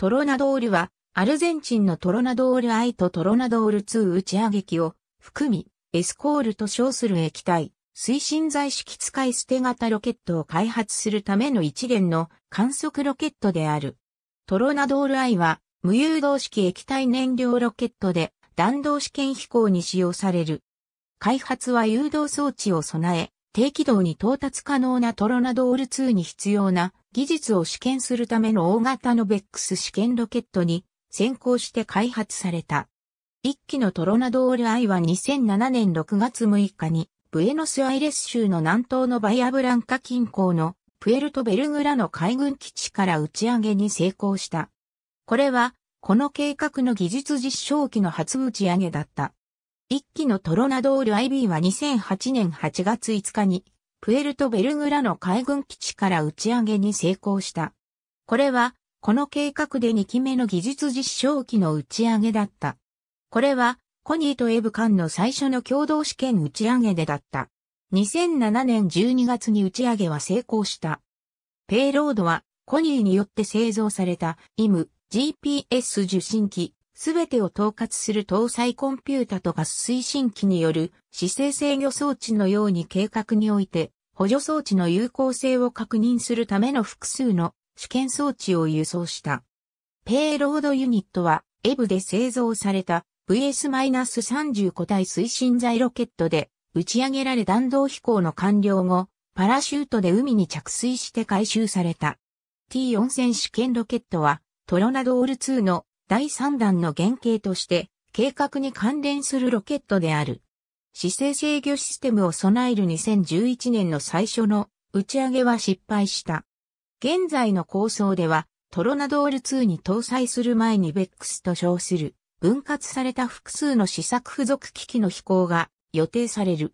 トロナドールは、アルゼンチンのトロナドール愛とトロナドール2打ち上げ機を含み、エスコールと称する液体、推進剤式使い捨て型ロケットを開発するための一連の観測ロケットである。トロナドール I は無誘導式液体燃料ロケットで弾道試験飛行に使用される。開発は誘導装置を備え、低軌道に到達可能なトロナドール2に必要な技術を試験するための大型のベックス試験ロケットに先行して開発された。一機のトロナドールアイは2007年6月6日にブエノスアイレス州の南東のバイアブランカ近郊のプエルトベルグラの海軍基地から打ち上げに成功した。これは、この計画の技術実証機の初打ち上げだった。一機のトロナドール IB は2008年8月5日にプエルトベルグラの海軍基地から打ち上げに成功した。これは、この計画で2期目の技術実証機の打ち上げだった。これは、コニーとエブンの最初の共同試験打ち上げでだった。2007年12月に打ち上げは成功した。ペイロードは、コニーによって製造された IM GPS 受信機すべてを統括する搭載コンピュータとガス推進機による姿勢制御装置のように計画において補助装置の有効性を確認するための複数の試験装置を輸送した。ペイロードユニットはエブで製造された VS-35 体推進剤ロケットで打ち上げられ弾道飛行の完了後、パラシュートで海に着水して回収された。T4000 試験ロケットはトロナドール2の第3弾の原型として、計画に関連するロケットである。姿勢制御システムを備える2011年の最初の打ち上げは失敗した。現在の構想では、トロナドール2に搭載する前にベックスと称する分割された複数の試作付属機器の飛行が予定される。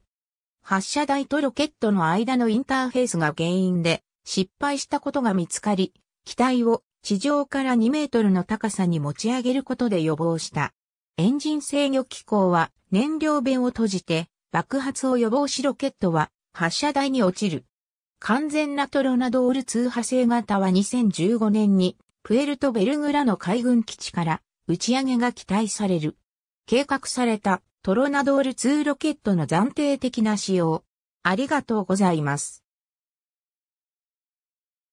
発射台とロケットの間のインターフェースが原因で失敗したことが見つかり、機体を地上から2メートルの高さに持ち上げることで予防した。エンジン制御機構は燃料弁を閉じて爆発を予防しロケットは発射台に落ちる。完全なトロナドール通波性型は2015年にプエルトベルグラの海軍基地から打ち上げが期待される。計画されたトロナドール2ロケットの暫定的な使用。ありがとうございます。